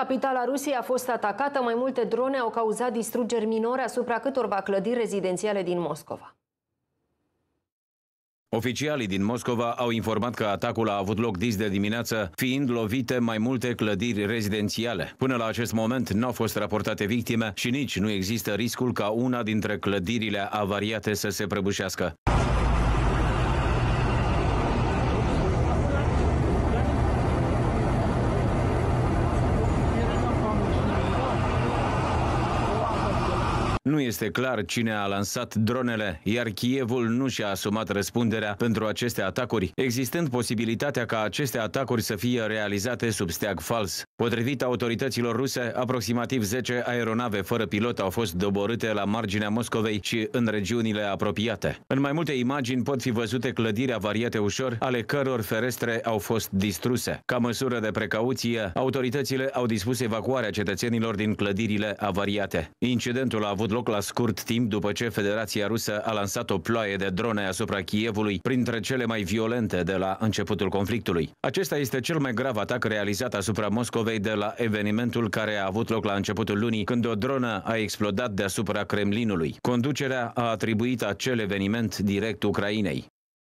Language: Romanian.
Capitala Rusiei a fost atacată, mai multe drone au cauzat distrugeri minore asupra câtorva clădiri rezidențiale din Moscova. Oficialii din Moscova au informat că atacul a avut loc dis de dimineață, fiind lovite mai multe clădiri rezidențiale. Până la acest moment nu au fost raportate victime și nici nu există riscul ca una dintre clădirile avariate să se prăbușească. Nu este clar cine a lansat dronele, iar Kievul nu și-a asumat răspunderea pentru aceste atacuri, existând posibilitatea ca aceste atacuri să fie realizate sub steag fals. Potrivit autorităților ruse, aproximativ 10 aeronave fără pilot au fost doborâte la marginea Moscovei și în regiunile apropiate. În mai multe imagini pot fi văzute clădiri avariate ușor, ale căror ferestre au fost distruse. Ca măsură de precauție, autoritățile au dispus evacuarea cetățenilor din clădirile avariate. Incidentul a avut loc la scurt timp după ce Federația Rusă a lansat o ploaie de drone asupra Kievului, printre cele mai violente de la începutul conflictului. Acesta este cel mai grav atac realizat asupra Moscovei de la evenimentul care a avut loc la începutul lunii, când o dronă a explodat deasupra Kremlinului. Conducerea a atribuit acel eveniment direct Ucrainei.